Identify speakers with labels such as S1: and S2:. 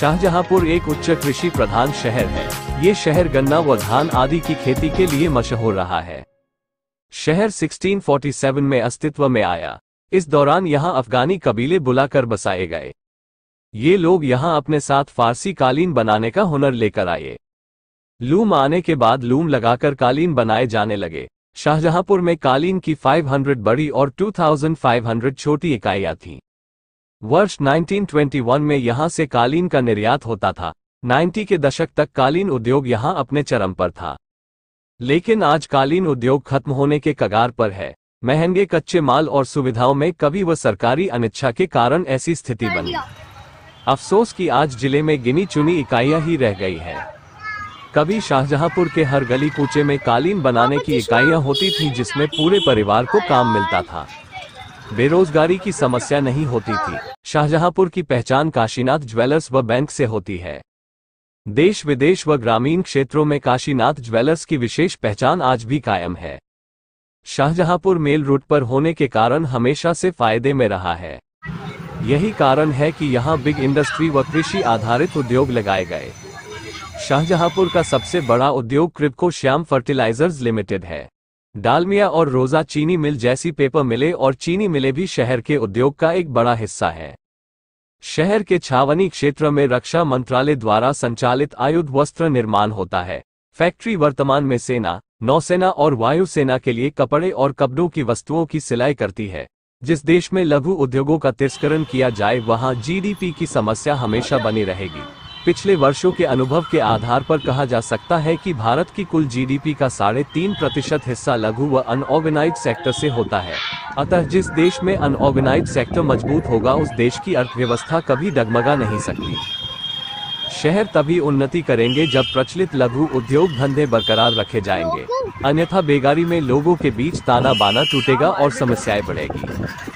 S1: शाहजहांपुर एक उच्च कृषि प्रधान शहर है ये शहर गन्ना व धान आदि की खेती के लिए मशहूर रहा है शहर 1647 में अस्तित्व में आया इस दौरान यहाँ अफगानी कबीले बुलाकर बसाए गए ये लोग यहाँ अपने साथ फारसी कालीन बनाने का हुनर लेकर आए लूम आने के बाद लूम लगाकर कालीन बनाए जाने लगे शाहजहांपुर में कालीन की 500 बड़ी और 2500 छोटी इकाइयां थीं। वर्ष 1921 में यहाँ से कालीन का निर्यात होता था 90 के दशक तक कालीन उद्योग यहाँ अपने चरम पर था लेकिन आज कालीन उद्योग खत्म होने के कगार पर है महंगे कच्चे माल और सुविधाओं में कभी व सरकारी अनिच्छा के कारण ऐसी स्थिति बनी अफसोस कि आज जिले में गिनी चुनी इकाइयां ही रह गई हैं। कभी शाहजहांपुर के हर गली कूचे में कालीन बनाने की इकाइयां होती थी जिसमें पूरे परिवार को काम मिलता था बेरोजगारी की समस्या नहीं होती थी शाहजहांपुर की पहचान काशीनाथ ज्वेलर्स व बैंक से होती है देश विदेश व ग्रामीण क्षेत्रों में काशीनाथ ज्वेलर्स की विशेष पहचान आज भी कायम है शाहजहांपुर मेल रूट पर होने के कारण हमेशा से फायदे में रहा है यही कारण है कि यहाँ बिग इंडस्ट्री व कृषि आधारित उद्योग लगाए गए शाहजहांपुर का सबसे बड़ा उद्योग क्रिपको श्याम फर्टिलाइजर्स लिमिटेड है डालमिया और रोजा चीनी मिल जैसी पेपर मिले और चीनी मिले भी शहर के उद्योग का एक बड़ा हिस्सा है शहर के छावनी क्षेत्र में रक्षा मंत्रालय द्वारा संचालित आयुध वस्त्र निर्माण होता है फैक्ट्री वर्तमान में सेना नौसेना और वायुसेना के लिए कपड़े और कपड़ों की वस्तुओं की सिलाई करती है जिस देश में लघु उद्योगों का तिरस्करण किया जाए वहां जीडीपी की समस्या हमेशा बनी रहेगी पिछले वर्षों के अनुभव के आधार पर कहा जा सकता है कि भारत की कुल जीडीपी का साढ़े तीन प्रतिशत हिस्सा लघु व अनऑर्गेनाइज सेक्टर से होता है अतः जिस देश में अनऑर्गेनाइज सेक्टर मजबूत होगा उस देश की अर्थव्यवस्था कभी डगमगा नहीं सकती शहर तभी उन्नति करेंगे जब प्रचलित लघु उद्योग धंधे बरकरार रखे जाएंगे अन्यथा बेगारी में लोगों के बीच ताना बाना टूटेगा और समस्याएं बढ़ेगी